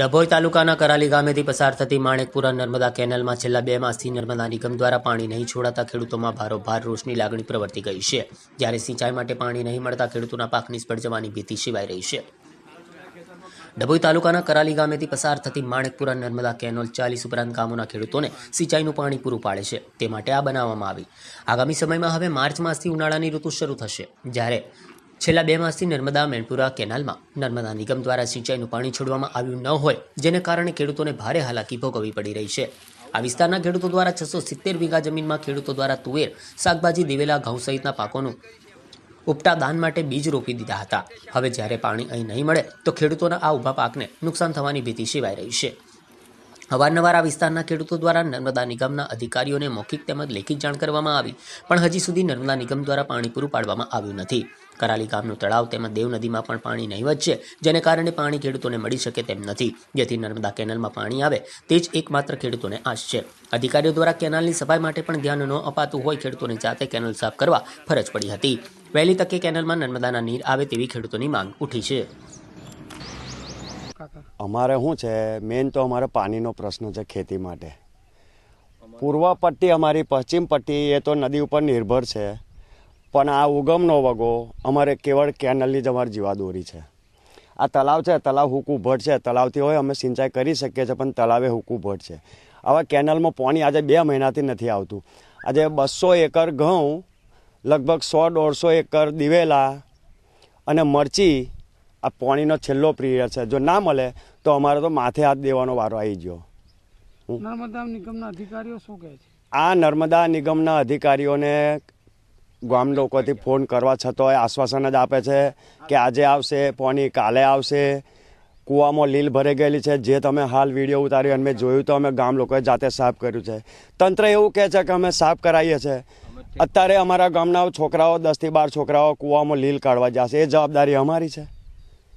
ડભોઈ તાલુકાના કરાલી ગામેથી પસાર થતી માણેકપુરા નર્મદા કેનાલમાં છેલ્લા બે માસથી નર્મદા નિગમ દ્વારા પાણી નહીં છોડાતા ખેડૂતોમાં ભારોભાર રોષની લાગણી પ્રવર્તી ગઈ છે જ્યારે સિંચાઈ માટે પાણી નહીં મળતા ખેડૂતોના પાક નિષ્ફળ જવાની ભીતિ સિવાય રહી છે ડભોઈ તાલુકાના કરાલી ગામેથી પસાર થતી માણેકપુરા નર્મદા કેનોલ ચાલીસ ઉપરાંત ગામોના ખેડૂતોને સિંચાઈનું પાણી પૂરું પાડે છે તે માટે આ બનાવવામાં આવી આગામી સમયમાં હવે માર્ચ માસથી ઉનાળાની ઋતુ શરૂ થશે જ્યારે છેલ્લા બે માસથી નર્મદા મેણપુરા કેનાલમાં નર્મદા નિગમ દ્વારા સિંચાઈનું પાણી છોડવામાં આવ્યું ન હોય જેને કારણે ખેડૂતોને ભારે હાલાકી ભોગવવી પડી રહી છે આ વિસ્તારના ખેડૂતો દ્વારા છસો સિત્તેર વીઘા જમીનમાં ખેડૂતો દ્વારા તુવેર શાકભાજી દિવેલા ઘઉં સહિતના પાકોનું ઉપટા દાન માટે બીજ રોપી દીધા હતા હવે જ્યારે પાણી અહીં નહીં મળે તો ખેડૂતોના આ ઊભા પાકને નુકસાન થવાની ભીતિ સેવાઈ રહી છે અવારનવાર આ વિસ્તારના ખેડૂતો દ્વારા નર્મદા નિગમના અધિકારીઓને મૌખિક તેમજ લેખિત જાણ કરવામાં આવી પણ હજી સુધી નર્મદા નિગમ દ્વારા પાણી પૂરું પાડવામાં આવ્યું નથી કરાલી ગામનું તળાવ તેમજ દેવ નદીમાં પણ પાણી નહીવત છે જેને કારણે પાણી ખેડૂતોને મળી શકે તેમ નથી જેથી નર્મદા કેનાલમાં પાણી આવે તે જ એકમાત્ર ખેડૂતોને આશ છે અધિકારીઓ દ્વારા કેનાલની સફાઈ માટે પણ ધ્યાન ન અપાતું હોય ખેડૂતોને જાતે કેનાલ સાફ કરવા ફરજ પડી હતી વહેલી તકે કેનાલમાં નર્મદાના નીર આવે તેવી ખેડૂતોની માંગ ઉઠી છે અમારે શું છે મેઇન તો અમારે પાણીનો પ્રશ્ન છે ખેતી માટે પૂર્વ પટ્ટી અમારી પશ્ચિમ પટ્ટી એ તો નદી ઉપર નિર્ભર છે પણ આ ઉગમનો વગો અમારે કેવળ કેનલની જ અમારી જીવાદોરી છે આ તલાવ છે તલાવ હુકુ ભટ છે તલાવથી હોય અમે સિંચાઈ કરી શકીએ છીએ પણ તલાવે હુકુ ભટ છે આવા કેનલમાં પાણી આજે બે મહિનાથી નથી આવતું આજે બસો એકર ઘઉં લગભગ સો દોઢસો એકર દિવેલા અને મરચી આ પોણીનો છેલ્લો પીરિયડ છે જો ના મળે તો અમારે તો માથે હાથ દેવાનો વારો આવી ગયો નર્મદા નિગમના અધિકારીઓ શું કહે છે આ નર્મદા નિગમના અધિકારીઓને ગામ લોકોથી ફોન કરવા છતાંય આશ્વાસન જ આપે છે કે આજે આવશે પોની કાલે આવશે કૂવામાં લીલ ભરાઈ ગયેલી છે જે તમે હાલ વિડીયો ઉતાર્યો અને મેં જોયું તો અમે ગામ લોકોએ જાતે સાફ કર્યું છે તંત્ર એવું કહે છે કે અમે સાફ કરાવીએ છીએ અત્યારે અમારા ગામના છોકરાઓ દસથી બાર છોકરાઓ કૂવામાં લીલ કાઢવા જશે એ જવાબદારી અમારી છે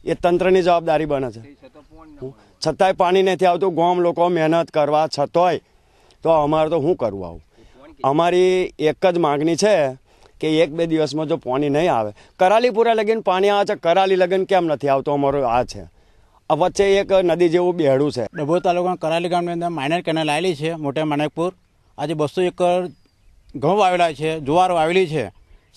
એ તંત્રની જવાબદારી બને છે છતાંય પાણી નથી આવતું ગામ લોકો મહેનત કરવા છતોય તો અમારે તો શું કરવું આવું અમારી એક જ માગણી છે કે એક બે દિવસમાં જો પાણી નહીં આવે કરાલીપુરા લગીન પાણી આવે છે કરાલી લગીન કેમ નથી આવતું અમારું આ છે વચ્ચે એક નદી જેવું બેહડું છે ડભોઈ તાલુકાના કરાલી ગામની અંદર માઇનર કેનાલ આવેલી છે મોટા માણેકપુર આજે બસો એકર ઘઉં વાવેલા છે જુવાર વાવેલી છે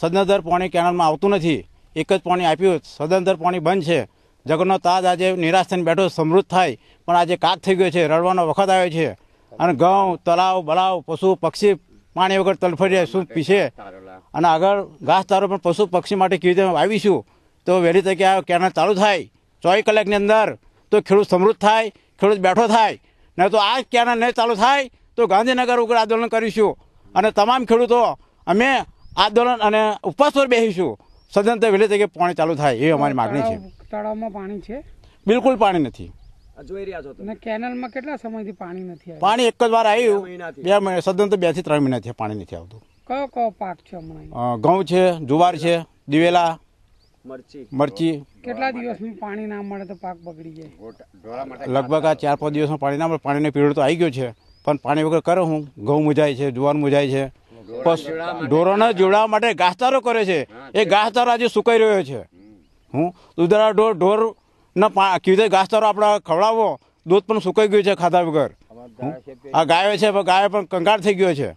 સદનદર પાણી કેનાલમાં આવતું નથી એક જ પાણી આપ્યું સદનદર પાણી બંધ છે જગતનો તાજ આજે નિરાશ થઈને બેઠો સમૃદ્ધ થાય પણ આજે કાક થઈ ગયો છે રડવાનો વખત આવ્યો છે અને ઘઉં તલાવ બળાવ પશુ પક્ષી પાણી વગર તલફરી શું પીશે અને આગળ ઘાસ તારો પણ પશુ પક્ષી માટે કેવી રીતે વાવીશું તો વહેલી તકે આ કેનાલ ચાલુ થાય ચોવીસ કલાકની અંદર તો ખેડૂત સમૃદ્ધ થાય ખેડૂત બેઠો થાય નહીં તો આ કેનાલ નહીં ચાલુ થાય તો ગાંધીનગર ઉપર આંદોલન કરીશું અને તમામ ખેડૂતો અમે આંદોલન અને ઉપવાસ પર બેસીશું સદંતર વહેલી તકે પાણી ચાલુ થાય એ અમારી માગણી છે તળાવમાં પાણી છે બિલકુલ પાણી નથી પાણી એક જ વાર આવ્યું બે મહિના સદન ત્રણ મહિના પાણી નથી આવતું ઘઉં છે જુવાર છે દિવેલા મરચી કેટલા દિવસનું પાણી લગભગ આ ચાર પાંચ દિવસમાં પાણી ના મળે પાણીનો પીરિયડ તો આવી ગયો છે પણ પાણી વગર કરો હું ઘઉં મુજાય છે જુવાર મુજાય છે ઢોરોને જોડાવા માટે ઘાસચારો કરે છે એ ઘાસચારો આજે સુકાઈ રહ્યો છે હું દૂધરા ઢોર ઢોરના કીધે રીતે ઘાસચારો આપણે ખવડાવવો દૂધ પણ સુકાઈ ગયું છે ખાધા વગર આ ગાયો છે ગાયો પણ કંગાળ થઈ ગયો છે